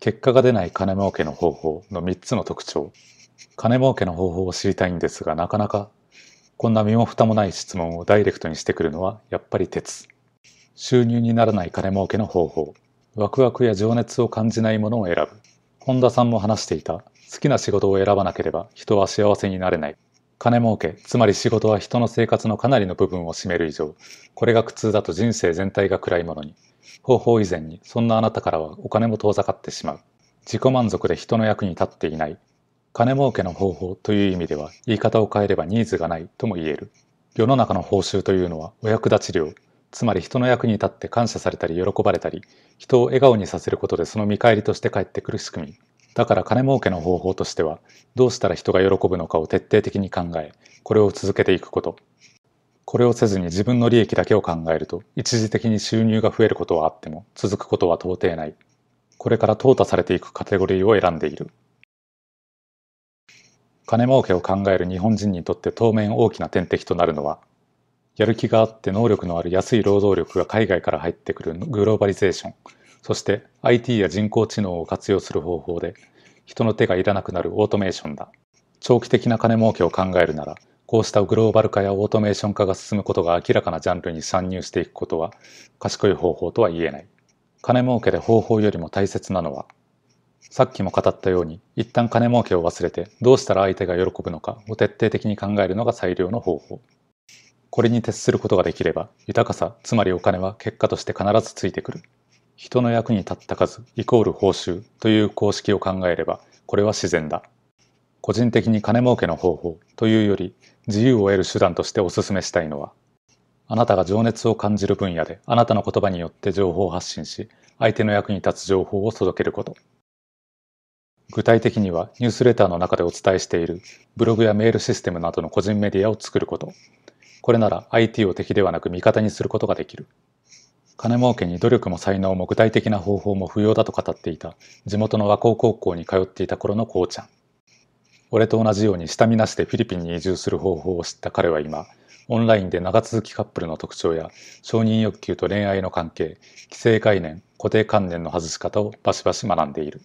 結果が出ない金儲けの方法の3つの特徴。金儲けの方法を知りたいんですが、なかなかこんな身も蓋もない質問をダイレクトにしてくるのはやっぱり鉄。収入にならない金儲けの方法。ワクワクや情熱を感じないものを選ぶ。本田さんも話していた。好きな仕事を選ばなければ人は幸せになれない。金儲け、つまり仕事は人の生活のかなりの部分を占める以上、これが苦痛だと人生全体が暗いものに。方法以前にそんなあなたからはお金も遠ざかってしまう自己満足で人の役に立っていない金儲けの方法という意味では言い方を変えればニーズがないとも言える世の中の報酬というのはお役立ち料つまり人の役に立って感謝されたり喜ばれたり人を笑顔にさせることでその見返りとして返ってくる仕組みだから金儲けの方法としてはどうしたら人が喜ぶのかを徹底的に考えこれを続けていくことこれをせずに自分の利益だけを考えると、一時的に収入が増えることはあっても、続くことは到底ない。これから淘汰されていくカテゴリーを選んでいる。金儲けを考える日本人にとって当面大きな天敵となるのは、やる気があって能力のある安い労働力が海外から入ってくるグローバリゼーション、そして IT や人工知能を活用する方法で、人の手がいらなくなるオートメーションだ。長期的な金儲けを考えるなら、こうしたグローバル化やオートメーション化が進むことが明らかなジャンルに参入していくことは賢い方法とは言えない。金儲けで方法よりも大切なのは、さっきも語ったように、一旦金儲けを忘れてどうしたら相手が喜ぶのかを徹底的に考えるのが最良の方法。これに徹することができれば、豊かさ、つまりお金は結果として必ずついてくる。人の役に立った数、イコール報酬という公式を考えれば、これは自然だ。個人的に金儲けの方法というより自由を得る手段としてお勧めしたいのはあなたが情熱を感じる分野であなたの言葉によって情報発信し相手の役に立つ情報を届けること具体的にはニュースレターの中でお伝えしているブログやメールシステムなどの個人メディアを作ることこれなら IT を敵ではなく味方にすることができる金儲けに努力も才能も具体的な方法も不要だと語っていた地元の和光高校に通っていた頃のこうちゃん俺と同じように下見なしでフィリピンに移住する方法を知った彼は今、オンラインで長続きカップルの特徴や承認欲求と恋愛の関係、既成概念、固定観念の外し方をバシバシ学んでいる。